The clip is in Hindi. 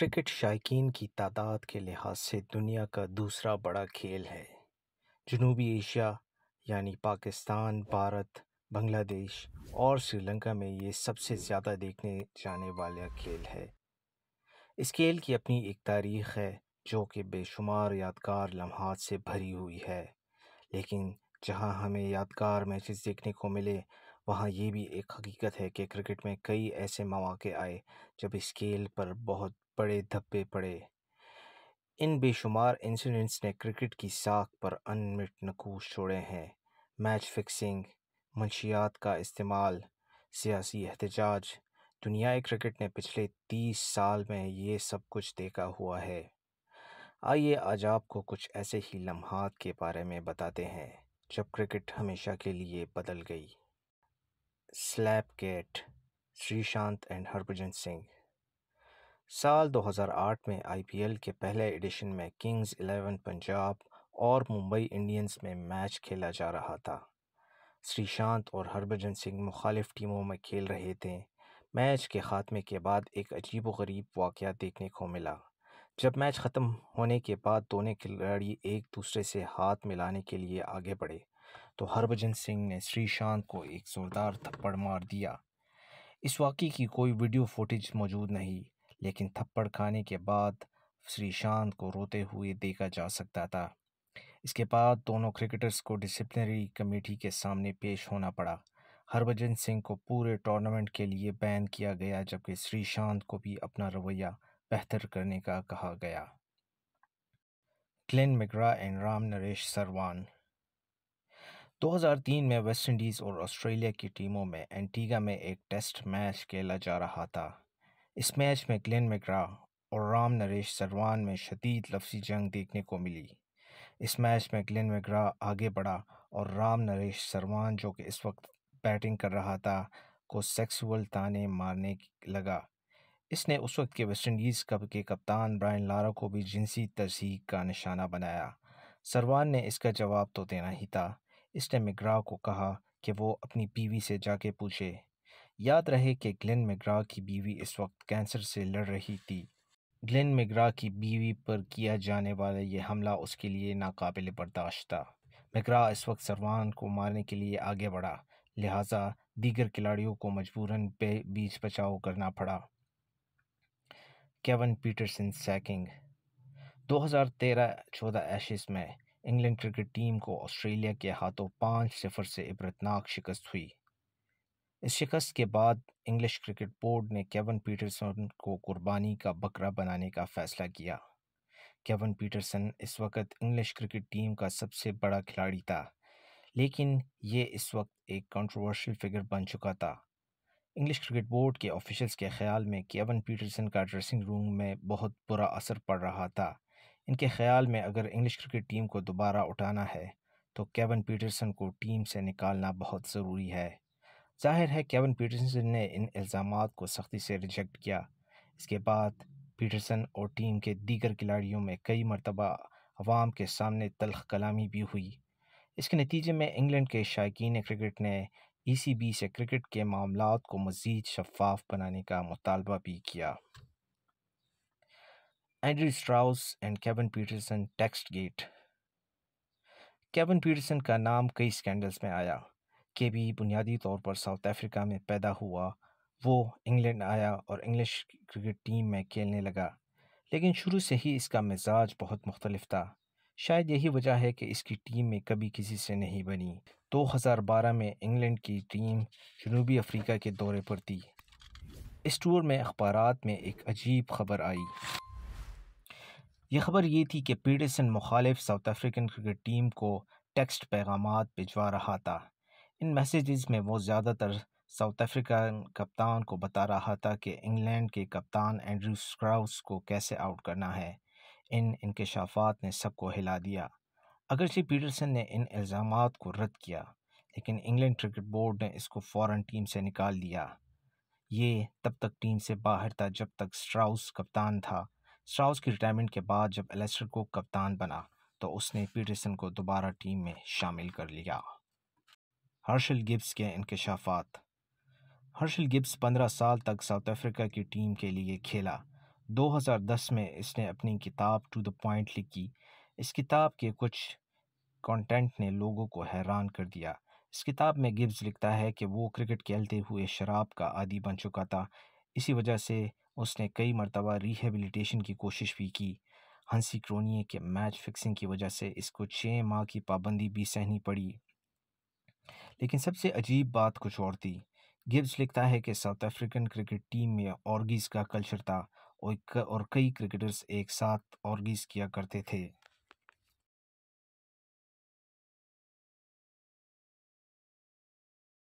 क्रिकेट शायकीन की तादाद के लिहाज से दुनिया का दूसरा बड़ा खेल है जनूबी एशिया यानी पाकिस्तान भारत बांग्लादेश और श्रीलंका में ये सबसे ज़्यादा देखने जाने वाला खेल है इस खेल की अपनी एक तारीख है जो कि बेशुमार यादगार लम्हात से भरी हुई है लेकिन जहां हमें यादगार मैचेस देखने को मिले वहाँ ये भी एक हकीकत है कि क्रिकेट में कई ऐसे मौाक़े आए जब इस खेल पर बहुत बड़े धब्बे पड़े इन बेशुमार इंसिडेंट्स ने क्रिकेट की साख पर अनमिट नकूश छोड़े हैं मैच फिक्सिंग मंशियात का इस्तेमाल सियासी एहतजाज दुनियाई क्रिकेट ने पिछले तीस साल में ये सब कुछ देखा हुआ है आइए आज आपको कुछ ऐसे ही लम्हात के बारे में बताते हैं जब क्रिकेट हमेशा के लिए बदल गई slapgate Sreesanth and Harbhajan Singh साल 2008 में आईपीएल के पहले एडिशन में किंग्स इलेवन पंजाब और मुंबई इंडियंस में मैच खेला जा रहा था श्रीशांत और हरभजन सिंह मुखालिफ टीमों में खेल रहे थे मैच के ख़ात्मे के बाद एक अजीब व गरीब वाक़ देखने को मिला जब मैच ख़त्म होने के बाद दोनों खिलाड़ी एक दूसरे से हाथ मिलाने के लिए आगे बढ़े तो हरभजन सिंह ने श्रीशांत को एक ज़ोरदार थप्पड़ मार दिया इस वाक़े की कोई वीडियो फुटेज मौजूद नहीं लेकिन थप्पड़ खाने के बाद श्रीशांत को रोते हुए देखा जा सकता था इसके बाद दोनों क्रिकेटर्स को डिसिप्लिनरी कमेटी के सामने पेश होना पड़ा हरभजन सिंह को पूरे टूर्नामेंट के लिए बैन किया गया जबकि श्रीशांत को भी अपना रवैया बेहतर करने का कहा गया Glenn McGrath and Ram Naresh Sarwan 2003 में वेस्टइंडीज़ और ऑस्ट्रेलिया की टीमों में एंटीगा में एक टेस्ट मैच खेला जा रहा था इस मैच में ग्लेन मैक्रा और राम नरेश सरवान में शदीद लफ्जी जंग देखने को मिली इस मैच में ग्लेन मैक्रा आगे बढ़ा और राम नरेश सरवान जो कि इस वक्त बैटिंग कर रहा था को सेक्सुअल ताने मारने लगा इसने उस वक्त के वेस्ट इंडीज़ कप के कप्तान ब्रायन लारा को भी जिनसी तजहीक का निशाना बनाया सरवान ने इसका जवाब तो देना ही था इसने मिग्रा को कहा कि वो अपनी बीवी से जाके पूछे याद रहे कि ग्लेन मेग्रा की बीवी इस वक्त कैंसर से लड़ रही थी ग्लेन मेग्रा की बीवी पर किया जाने वाला यह हमला उसके लिए नाकबिल बर्दाश्त था मेग्रा इस वक्त सरवान को मारने के लिए आगे बढ़ा लिहाजा दीगर खिलाड़ियों को मजबूरन पे बीच बचाव करना पड़ा केवन पीटरसन सैकिंग 2013-14 एशेस में इंग्लैंड क्रिकेट टीम को ऑस्ट्रेलिया के हाथों पाँच सिफर से इबरतनाक शिकस्त हुई इस शिकस्त के बाद इंग्लिश क्रिकेट बोर्ड ने केवन पीटरसन को कुर्बानी का बकरा बनाने का फैसला किया केवन पीटरसन इस वक्त इंग्लिश क्रिकेट टीम का सबसे बड़ा खिलाड़ी था लेकिन ये इस वक्त एक कंट्रोवर्शियल फिगर बन चुका था इंग्लिश क्रिकेट बोर्ड के ऑफिशल्स के ख्याल में केवन पीटरसन का ड्रेसिंग रूम में बहुत बुरा असर पड़ रहा था इनके ख्याल में अगर इंग्लिश क्रिकेट टीम को दोबारा उठाना है तो केवन पीटरसन को टीम से निकालना बहुत ज़रूरी है जाहिर है केविन पीटरसन ने इन इल्ज़ाम को सख्ती से रिजेक्ट किया इसके बाद पीटरसन और टीम के दीगर खिलाड़ियों में कई मरतबा आवाम के सामने तलख कलामी भी हुई इसके नतीजे में इंग्लैंड के शायकीन क्रिकेट ने ई e से क्रिकेट के मामला को मज़ीद शफाफ बनाने का मुतालबा भी किया Andrew Strauss and Kevin Pietersen textgate Kevin Pietersen का नाम कई स्कैंडल्स में आया के भी बुनियादी तौर पर साउथ अफ्रीका में पैदा हुआ वो इंग्लैंड आया और इंग्लिश क्रिकेट टीम में खेलने लगा लेकिन शुरू से ही इसका मिजाज बहुत मुख्तलिफ था शायद यही वजह है कि इसकी टीम में कभी किसी से नहीं बनी 2012 में इंग्लैंड की टीम जनूबी अफ्रीका के दौरे पर थी इस टूर में अखबार में एक अजीब खबर आई ये खबर ये थी कि पीटरसन मुखालिफ साउथ अफ्रीकन क्रिकेट टीम को टेक्स्ट पैगाम भिजवा रहा था इन मैसेजेस में वो ज़्यादातर साउथ अफ्रीकन कप्तान को बता रहा था कि इंग्लैंड के कप्तान एंड्रू स्क्राउस को कैसे आउट करना है इन इनकशाफात ने सबको हिला दिया अगरचि पीटरसन ने इन इल्ज़ाम को रद्द किया लेकिन इंग्लैंड क्रिकेट बोर्ड ने इसको फ़ौर टीम से निकाल दिया ये तब तक टीम से बाहर था जब तक स्ट्राउस कप्तान था स्ट्राउस की रिटायरमेंट के बाद जब एलेस्टर को कप्तान बना तो उसने पीटरसन को दोबारा टीम में शामिल कर लिया हर्शल गिब्स के इंकशाफात हर्शल गिब्स 15 साल तक साउथ अफ्रीका की टीम के लिए खेला 2010 में इसने अपनी किताब टू द पॉइंट लिखी इस किताब के कुछ कंटेंट ने लोगों को हैरान कर दिया इस किताब में गिब्स लिखता है कि वो क्रिकेट खेलते हुए शराब का आदि बन चुका था इसी वजह से उसने कई मरतबा रिहेबिलिटेशन की कोशिश भी की हंसी क्रोनिए के मैच फिक्सिंग की वजह से इसको छः माह की पाबंदी भी सहनी पड़ी लेकिन सबसे अजीब बात कुछ और थी गिब्स लिखता है कि साउथ अफ्रीकन क्रिकेट टीम में ऑर्गीज का कल्चर था और कई क्रिकेटर्स एक साथ ऑर्गीज किया करते थे